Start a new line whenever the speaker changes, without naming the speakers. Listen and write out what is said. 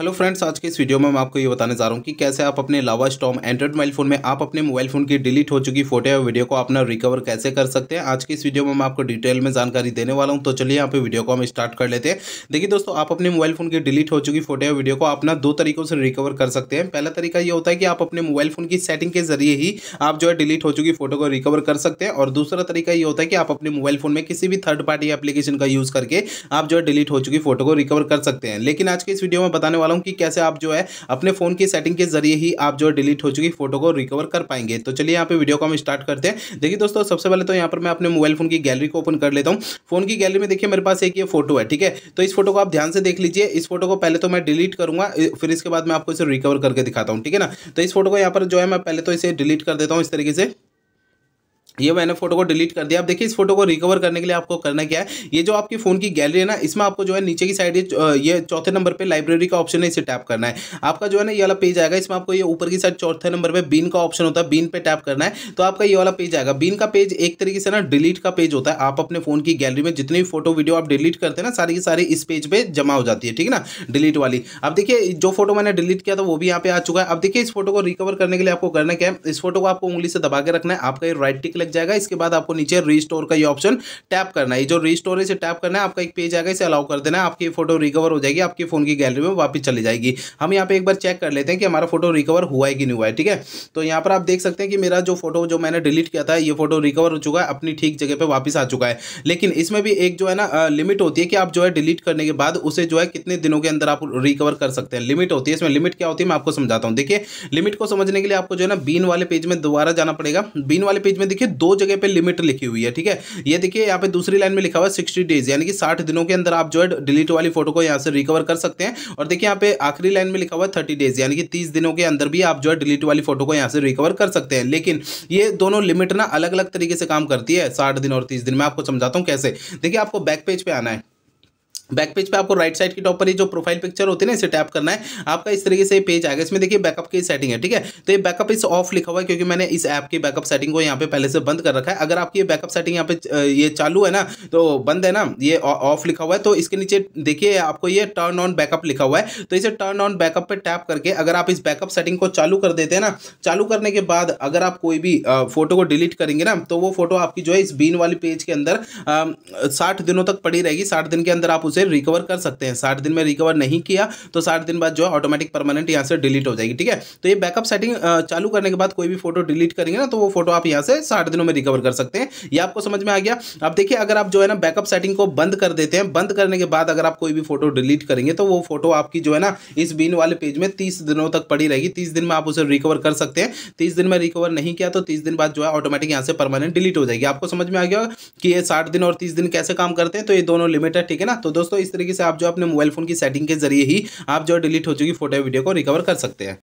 hello friends आज के इस वीडियो में मैं आपको ये बताने जा रहा हूँ कि कैसे आप अपने Lava Storm Android mobile phone में आप अपने मोबाइल फोन की डिलीट हो चुकी फोटो या वीडियो को अपना रिकवर कैसे कर सकते हैं आज की इस वीडियो में मैं आपको डिटेल में जानकारी देने वाला हूँ तो चलिए यहाँ पे वीडियो को हम स्टार्ट कर लेते हैं देखिए दोस्तों आप अपने मोबाइल फोन की डिलीट हो चुकी फोटो या वीडियो को अपना दो तरीकों से रिकवर कर सकते हैं पहला तरीका ये होता है कि आप अपने मोबाइल फोन की सेटिंग के जरिए ही आप जो है डिलीट हो चुकी फोटो को रिकवर कर सकते हैं और दूसरा तरीका ये होता है कि आप अपने मोबाइल फोन में किसी भी थर्ड पार्टी एप्लीकेशन का यूज़ करके आप जो है डिलीट हो चुकी फोटो को रिकवर कर सकते हैं लेकिन आज के इस वीडियो में बताने वाला हूँ कि कैसे आप जो है अपने फ़ोन की सेटिंग के जरिए ही आप जो डिलीट हो चुकी फोटो को रिकवर कर पाएंगे तो चलिए यहाँ पे वीडियो को हम स्टार्ट करते हैं देखिए दोस्तों सबसे पहले तो यहाँ पर मैं अपने मोबाइल फोन की गैलरी को ओपन कर लेता हूँ फोन की गैलरी में देखिए मेरे पास एक ये फोटो है ठीक है तो इस फोटो को आप ध्यान से देख लीजिए इस फोटो को पहले तो मैं डिलीट करूंगा फिर इसके बाद मैं आपको इसे रिकवर करके दिखाता हूँ ठीक है ना तो इस फोटो को यहाँ पर जो है मैं पहले तो इसे डिलीट कर देता हूँ इस तरीके से ये मैंने फोटो को डिलीट कर दिया अब देखिए इस फोटो को रिकवर करने के लिए आपको करना क्या है ये जो आपकी फोन की गैलरी है ना इसमें आपको जो है नीचे की साइड ये चौथे नंबर पे लाइब्रेरी का ऑप्शन है इसे टैप करना है आपका जो है ना ये वाला पेज आएगा इसमें आपको ये ऊपर की साइड चौथे नंबर पे बीन का ऑप्शन होता है बीन पे टैप करना है तो आपका ये वाला पेज आएगा बीन का पेज एक तरीके से ना डिलीट का पेज होता है आप अपने फोन की गैलरी में जितनी फोटो वीडियो आप डिलीट करते हैं ना सारी की सारी इस पेज पर जमा हो जाती है ठीक है ना डिलीट वाली अब देखिए जो फोटो मैंने डिलीट किया था वो भी यहाँ पे आ चुका है अब देखिए इस फोटो को रिकवर करने के लिए आपको करना क्या है इस फोटो को आपको उंगली से दबा के रखना है आपका ये राइट टिक लग जाएगा इसके बाद आपको नीचे रीस्टोर का ये ऑप्शन टैप करना है जो रीस्टोर है इसे टैप करना है आपका एक पेज आएगा इसे अलाउ कर देना है आपकी फोटो रिकवर हो जाएगी आपकी फोन की गैलरी में वापस चली जाएगी हम यहाँ पे एक बार चेक कर लेते हैं कि हमारा फोटो रिकवर हुआ है कि नहीं हुआ है ठीक है तो यहाँ पर आप देख सकते हैं कि मेरा जो फोटो जो मैंने डिलीट किया था ये फोटो रिकवर हो चुका है अपनी ठीक जगह पर वापस आ चुका है लेकिन इसमें भी एक जो है ना लिमिट होती है कि आप जो है डिलीट करने के बाद उसे जो है कितने दिनों के अंदर आप रिकवर कर सकते हैं लिमिट होती है इसमें लिमिट क्या होती है मैं आपको समझाता हूँ देखिए लिमिट को समझने के लिए आपको जो है ना बीन वाले पेज में दोबारा जाना पड़ेगा बीन वाले पेज में देखिए लेकिन दो जगह पे लिमिट लिखी हुई है ठीक है ये देखिए यहाँ पे दूसरी लाइन में लिखा हुआ है 60 डेज यानी कि 60 दिनों के अंदर आप जो है डिलीट वाली फोटो को यहाँ से रिकवर कर सकते हैं और देखिए यहाँ पे आखिरी लाइन में लिखा हुआ है थर्टी डेज यानी कि तीस दिनों के अंदर भी आप जो है डिलीट वाली फोटो को यहाँ से रिकवर कर सकते हैं लेकिन ये दोनों लिमिट ना अलग अलग तरीके से काम करती है साठ दिन और तीस दिन में आपको समझाता हूँ कैसे देखिए आपको बैक पेज पर आना है बैक पेज पे आपको राइट साइड के टॉप पर ये जो प्रोफाइल पिक्चर होती है ना इसे टैप करना है आपका इस तरीके से पेज आएगा इसमें देखिए बैकअप की सेटिंग है ठीक है तो ये बैकअप इस ऑफ लिखा हुआ है क्योंकि मैंने इस ऐप की बैकअप सेटिंग को यहाँ पे पहले से बंद कर रखा है अगर आपकी ये बैकअप सेटिंग यहाँ पे ये चालू है ना तो बंद है ना ये ऑफ लिखा हुआ है तो इसके नीचे देखिए आपको ये टर्न ऑन बैकअप लिखा हुआ है तो इसे टर्न ऑन बैकअप पर टैप करके अगर आप इस बैकअप सेटिंग को चालू कर देते हैं ना चालू करने के बाद अगर आप कोई भी फोटो को डिलीट करेंगे ना तो वो फोटो आपकी जो है इस बीन वाली पेज के अंदर साठ दिनों तक पड़ी रहेगी साठ दिन के अंदर आप उसे से रिकवर कर सकते हैं साठ दिन में रिकवर नहीं किया तो साठ दिन बाद जो है ऑटोमेटिक परमानेंट यहाँ से डिलीट हो जाएगी ठीक है तो ये बैकअप सेटिंग चालू करने के बाद कोई भी फोटो डिलीट करेंगे ना तो वो फोटो आप यहाँ से साठ दिनों में रिकवर कर सकते हैं ये आपको समझ में आ गया अब देखिए अगर आप जो है ना बैकअप सेटिंग को बंद कर देते हैं बंद करने के बाद अगर आप कोई भी फोटो डिलीट करेंगे तो वो फोटो आपकी जो है ना इस बिन वाले पेज में तीस दिनों तक पड़ी रहेगी तीस दिन में आप उसे रिकवर कर सकते हैं तीस दिन में रिकवर नहीं किया तो तीस दिन बाद जो है ऑटोमेटिक यहाँ से परमानेंट डिलीट हो जाएगी आपको समझ में आ गया कि ये साठ दिन और तीस दिन कैसे काम करते हैं तो ये दोनों लिमिट है ठीक है ना तो दोस्तों दोस्तों इस तरीके से आप जो अपने मोबाइल फोन की सेटिंग के जरिए ही आप जो डिलीट हो चुकी फोटो वीडियो को रिकवर कर सकते हैं